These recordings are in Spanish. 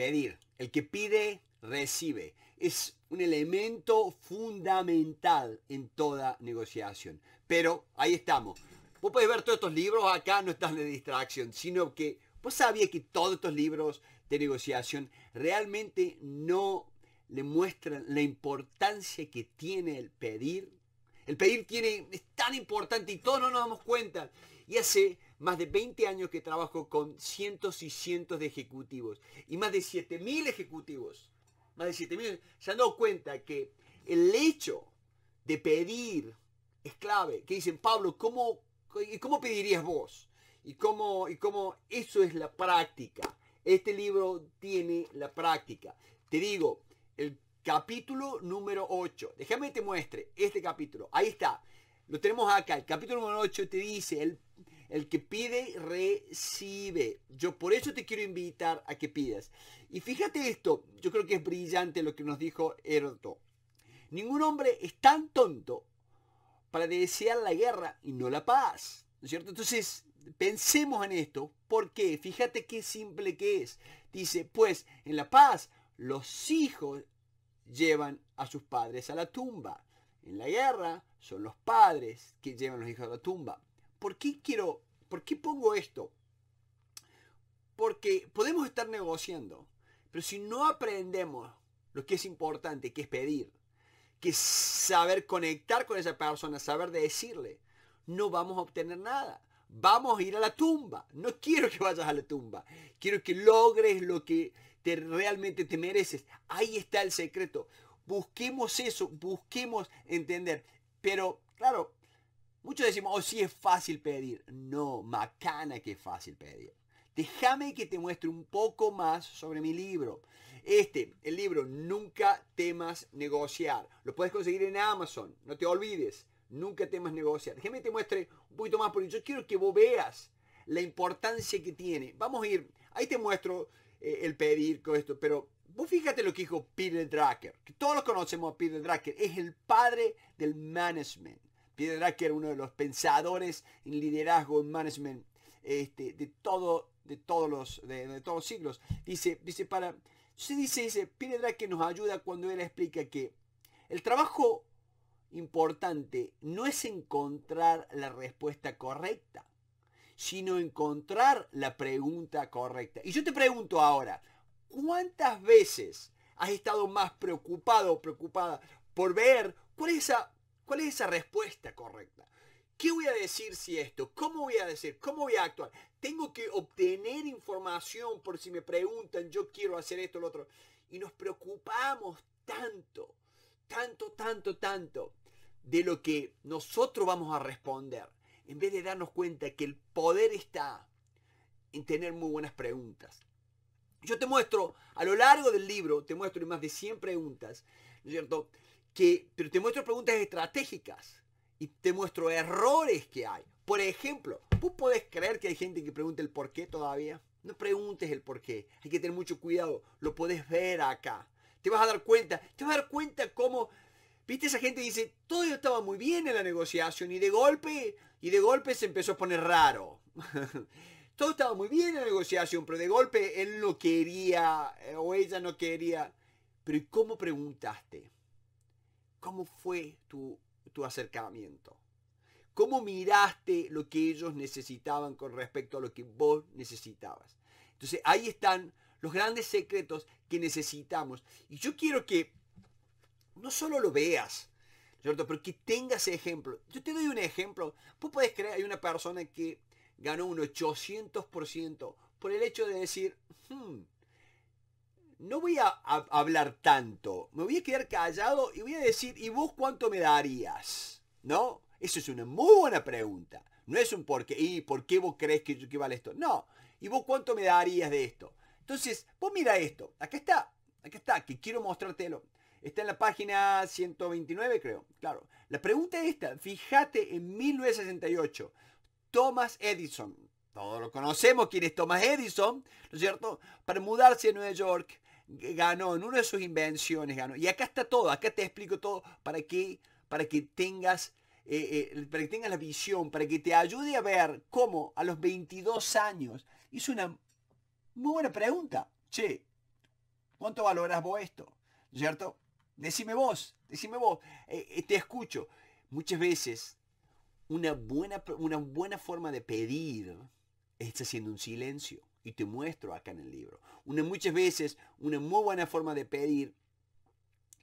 pedir. El que pide, recibe. Es un elemento fundamental en toda negociación. Pero ahí estamos. Vos podés ver todos estos libros, acá no están de distracción, sino que vos sabías que todos estos libros de negociación realmente no le muestran la importancia que tiene el pedir. El pedir tiene, es tan importante y todos no nos damos cuenta. Y hace más de 20 años que trabajo con cientos y cientos de ejecutivos y más de 7000 ejecutivos. Más de 7000. Se han dado cuenta que el hecho de pedir es clave. Que dicen, Pablo, ¿cómo, cómo pedirías vos? Y cómo, y cómo eso es la práctica. Este libro tiene la práctica. Te digo, el capítulo número 8. Déjame que te muestre este capítulo. Ahí está. Lo tenemos acá, el capítulo número 8 te dice, el, el que pide, recibe. Yo por eso te quiero invitar a que pidas. Y fíjate esto, yo creo que es brillante lo que nos dijo Herodo. Ningún hombre es tan tonto para desear la guerra y no la paz. ¿No es cierto? Entonces, pensemos en esto. ¿Por qué? Fíjate qué simple que es. Dice, pues en la paz los hijos llevan a sus padres a la tumba. En la guerra son los padres que llevan los hijos a la tumba. ¿Por qué quiero, por qué pongo esto? Porque podemos estar negociando, pero si no aprendemos lo que es importante, que es pedir, que es saber conectar con esa persona, saber decirle, no vamos a obtener nada. Vamos a ir a la tumba. No quiero que vayas a la tumba. Quiero que logres lo que te, realmente te mereces. Ahí está el secreto. Busquemos eso, busquemos entender. Pero, claro, muchos decimos, oh, sí es fácil pedir. No, macana que es fácil pedir. Déjame que te muestre un poco más sobre mi libro. Este, el libro Nunca temas negociar. Lo puedes conseguir en Amazon, no te olvides. Nunca temas negociar. Déjame que te muestre un poquito más porque yo quiero que vos veas la importancia que tiene. Vamos a ir, ahí te muestro eh, el pedir con esto, pero Vos fíjate lo que dijo Peter Drucker, que todos lo conocemos a Peter Drucker, es el padre del management. Peter Drucker, uno de los pensadores en liderazgo, en management, este, de, todo, de, todos los, todos siglos. Dice, dice para, se dice, dice, Peter Drucker nos ayuda cuando él explica que el trabajo importante no es encontrar la respuesta correcta, sino encontrar la pregunta correcta. Y yo te pregunto ahora, ¿Cuántas veces has estado más preocupado o preocupada por ver cuál es esa, cuál es respuesta correcta? ¿Qué voy a decir si esto? ¿Cómo voy a decir? ¿Cómo voy a actuar? Tengo que obtener información por si me preguntan, yo quiero hacer esto o lo otro. Y nos preocupamos tanto, tanto, tanto, tanto de lo que nosotros vamos a responder, en vez de darnos cuenta que el poder está en tener muy buenas preguntas, yo te muestro, a lo largo del libro, te muestro más de 100 preguntas, ¿no es cierto? Que, pero te muestro preguntas estratégicas y te muestro errores que hay. Por ejemplo, ¿vos podés creer que hay gente que pregunta el por qué todavía? No preguntes el por qué, hay que tener mucho cuidado, lo podés ver acá. Te vas a dar cuenta, te vas a dar cuenta cómo, viste, esa gente dice, todo estaba muy bien en la negociación y de golpe, y de golpe se empezó a poner raro. todo estaba muy bien en la negociación, pero de golpe él no quería eh, o ella no quería. Pero ¿y cómo preguntaste? ¿Cómo fue tu, acercamiento? ¿Cómo miraste lo que ellos necesitaban con respecto a lo que vos necesitabas? Entonces ahí están los grandes secretos que necesitamos. Y yo quiero que no solo lo veas, ¿cierto? Pero que tengas ejemplo. Yo te doy un ejemplo. Vos puedes creer, hay una persona que ganó un 800% por el hecho de decir, hmm, no voy a, hablar tanto, me voy a quedar callado y voy a decir, ¿y vos cuánto me darías? ¿No? Eso es una muy buena pregunta. No es un por qué, ¿y por qué vos crees que, que vale esto? No. ¿Y vos cuánto me darías de esto? Entonces, vos mira esto. Acá está. Acá está, que quiero mostrártelo. Está en la página 129, creo. Claro. La pregunta es esta. Fíjate en 1968. Thomas Edison. Todos lo conocemos quién es Thomas Edison, ¿no es cierto? Para mudarse a Nueva York, ganó en una de sus invenciones, ganó. Y acá está todo, acá te explico todo para que, para que tengas... Eh, eh, para que tengas la visión, para que te ayude a ver cómo a los 22 años hizo una muy buena pregunta. Che, ¿cuánto valoras vos esto? ¿Cierto? Decime vos, decime vos, eh, te escucho. Muchas veces una buena, una buena forma de pedir es haciendo un silencio. Y te muestro acá en el libro. Una, muchas veces una muy buena forma de pedir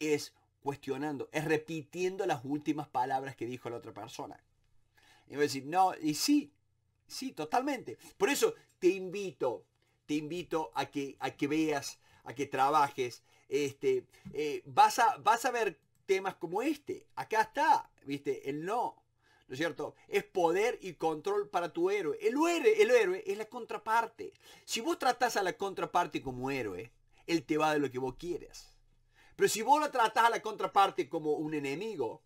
es cuestionando, es repitiendo las últimas palabras que dijo la otra persona. Y voy a decir, no, y sí, sí, totalmente. Por eso te invito, te invito a que, a que veas, a que trabajes. Este, eh, vas, a, vas a ver temas como este. Acá está, viste, el no. ¿no es cierto? Es poder y control para tu héroe. El héroe, el héroe es la contraparte. Si vos tratás a la contraparte como héroe, él te va de lo que vos quieres. Pero si vos la tratás a la contraparte como un enemigo,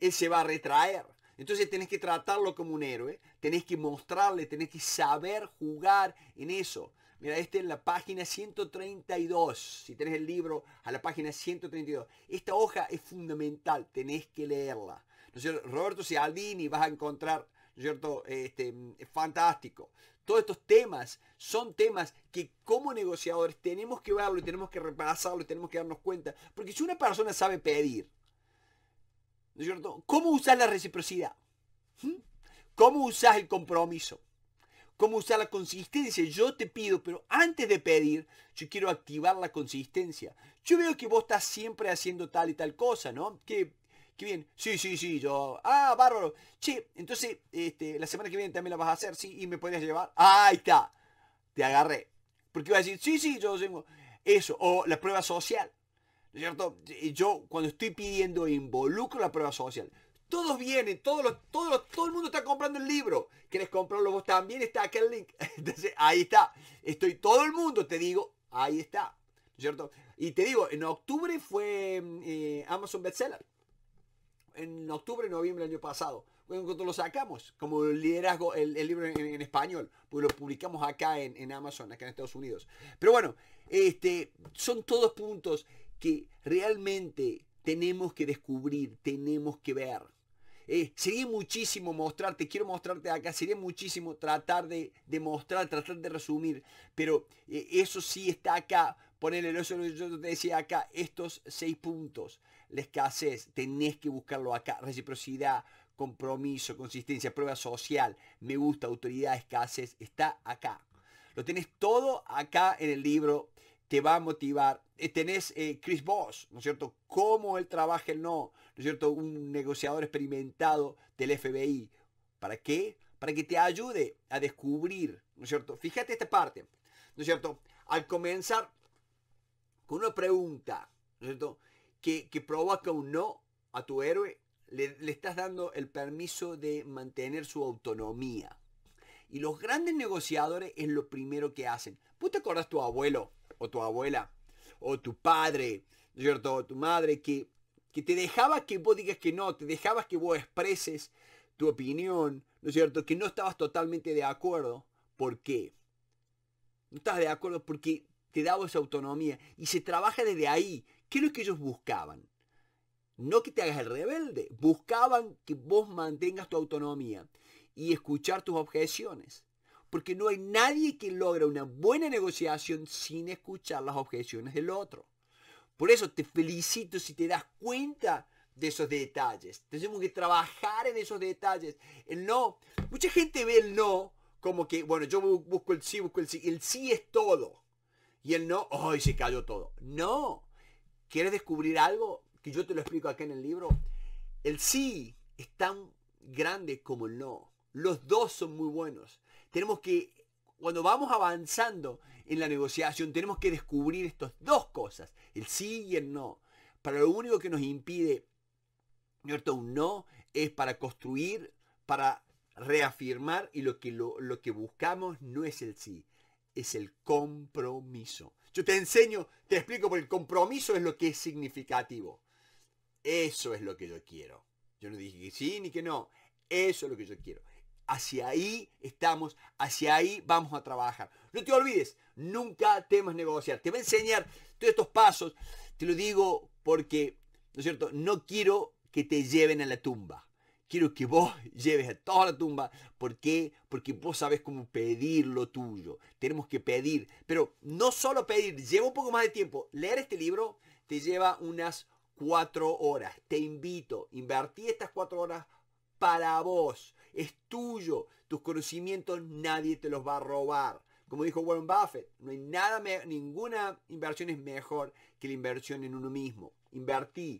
él se va a retraer. Entonces tenés que tratarlo como un héroe, tenés que mostrarle, tenés que saber jugar en eso. Mira, este en la página 132, si tenés el libro a la página 132. Esta hoja es fundamental, tenés que leerla. Roberto si Roberto Cialdini, vas a encontrar, es cierto?, este, fantástico. Todos estos temas son temas que como negociadores tenemos que verlo tenemos que repasarlo tenemos que darnos cuenta. Porque si una persona sabe pedir, ¿no es cierto? ¿Cómo usar la reciprocidad? ¿Mm? ¿Cómo usas el compromiso? ¿Cómo usar la consistencia? Yo te pido, pero antes de pedir, yo quiero activar la consistencia. Yo veo que vos estás siempre haciendo tal y tal cosa, ¿no? Que Qué bien. Sí, sí, sí, yo. Ah, bárbaro. sí, entonces, este, la semana que viene también la vas a hacer, sí, y me podrías llevar. ahí está. Te agarré. Porque iba a decir, sí, sí, yo tengo eso. O la prueba social. ¿No es cierto? Yo cuando estoy pidiendo involucro la prueba social. Todos vienen, todos los, todos los, todo el mundo está comprando el libro. ¿Querés comprarlo vos también? Está aquel link. Entonces, ahí está. Estoy todo el mundo, te digo, ahí está. ¿No es cierto? Y te digo, en octubre fue eh, Amazon Bestseller en octubre, noviembre del año pasado. Cuando lo sacamos, como liderazgo, el, libro en, español, pues lo publicamos acá en, Amazon, acá en Estados Unidos. Pero bueno, este, son todos puntos que realmente tenemos que descubrir, tenemos que ver. Eh, sería muchísimo mostrarte, quiero mostrarte acá, sería muchísimo tratar de, demostrar, tratar de resumir, pero eh, eso sí está acá, ponerle yo te decía acá, estos seis puntos la escasez, tenés que buscarlo acá. Reciprocidad, compromiso, consistencia, prueba social, me gusta, autoridad, escasez, está acá. Lo tenés todo acá en el libro, te va a motivar. Eh, tenés eh, Chris Voss, ¿no es cierto? Cómo él trabaja el no, ¿no es cierto? Un negociador experimentado del FBI. ¿Para qué? Para que te ayude a descubrir, ¿no es cierto? Fíjate esta parte, ¿no es cierto? Al comenzar con una pregunta, ¿no es cierto? que, provoca un no a tu héroe, le, estás dando el permiso de mantener su autonomía. Y los grandes negociadores es lo primero que hacen. ¿Vos te acordás tu abuelo o tu abuela o tu padre, ¿No es ¿cierto? O tu madre que, que te dejaba que vos digas que no, te dejabas que vos expreses tu opinión, ¿no es cierto? Que no estabas totalmente de acuerdo. ¿Por qué? No estabas de acuerdo porque te daba esa autonomía. Y se trabaja desde ahí, ¿Qué es lo que ellos buscaban? No que te hagas el rebelde, buscaban que vos mantengas tu autonomía y escuchar tus objeciones. Porque no hay nadie que logra una buena negociación sin escuchar las objeciones del otro. Por eso te felicito si te das cuenta de esos detalles. Tenemos que trabajar en esos detalles. El no, mucha gente ve el no como que, bueno, yo busco el sí, busco el sí. El sí es todo. Y el no, ay se cayó todo. No, ¿Quieres descubrir algo que yo te lo explico acá en el libro? El sí es tan grande como el no. Los dos son muy buenos. Tenemos que, cuando vamos avanzando en la negociación, tenemos que descubrir estas dos cosas, el sí y el no. Para lo único que nos impide, ¿cierto? Un no es para construir, para reafirmar y lo que, lo que buscamos no es el sí es el compromiso. Yo te enseño, te explico, porque el compromiso es lo que es significativo. Eso es lo que yo quiero. Yo no dije que sí ni que no. Eso es lo que yo quiero. Hacia ahí estamos, hacia ahí vamos a trabajar. No te olvides, nunca temas negociar. Te voy a enseñar todos estos pasos. Te lo digo porque, ¿no es cierto? No quiero que te lleven a la tumba quiero que vos lleves a toda la tumba. ¿Por qué? Porque vos sabes cómo pedir lo tuyo. Tenemos que pedir, pero no solo pedir, lleva un poco más de tiempo. Leer este libro te lleva unas cuatro horas. Te invito, invertí estas cuatro horas para vos. Es tuyo. Tus conocimientos nadie te los va a robar. Como dijo Warren Buffett, no hay nada, ninguna inversión es mejor que la inversión en uno mismo. Invertí,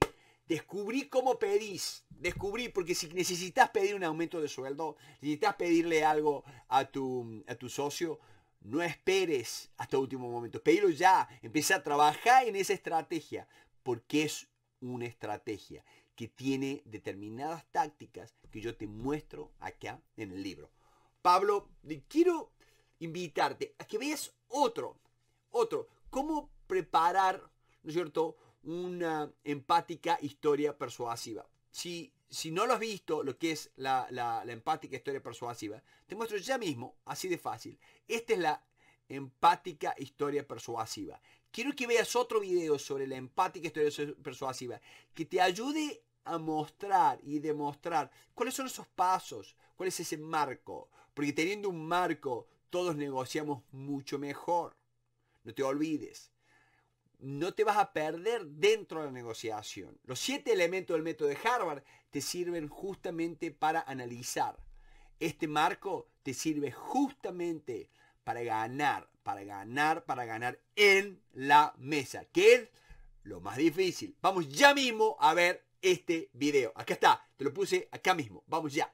Descubrí cómo pedís. Descubrí, porque si necesitas pedir un aumento de sueldo, necesitas pedirle algo a tu, a tu socio, no esperes hasta el último momento. Pedilo ya. Empieza a trabajar en esa estrategia, porque es una estrategia que tiene determinadas tácticas que yo te muestro acá en el libro. Pablo, quiero invitarte a que veas otro, otro, cómo preparar, ¿no es cierto?, una empática historia persuasiva. Si, si no lo has visto, lo que es la, la empática historia persuasiva, te muestro ya mismo, así de fácil. Esta es la empática historia persuasiva. Quiero que veas otro video sobre la empática historia persuasiva que te ayude a mostrar y demostrar cuáles son esos pasos, cuál es ese marco. Porque teniendo un marco, todos negociamos mucho mejor. No te olvides no te vas a perder dentro de la negociación. Los siete elementos del método de Harvard te sirven justamente para analizar. Este marco te sirve justamente para ganar, para ganar, para ganar en la mesa, que es lo más difícil. Vamos ya mismo a ver este video. Acá está, te lo puse acá mismo. Vamos ya.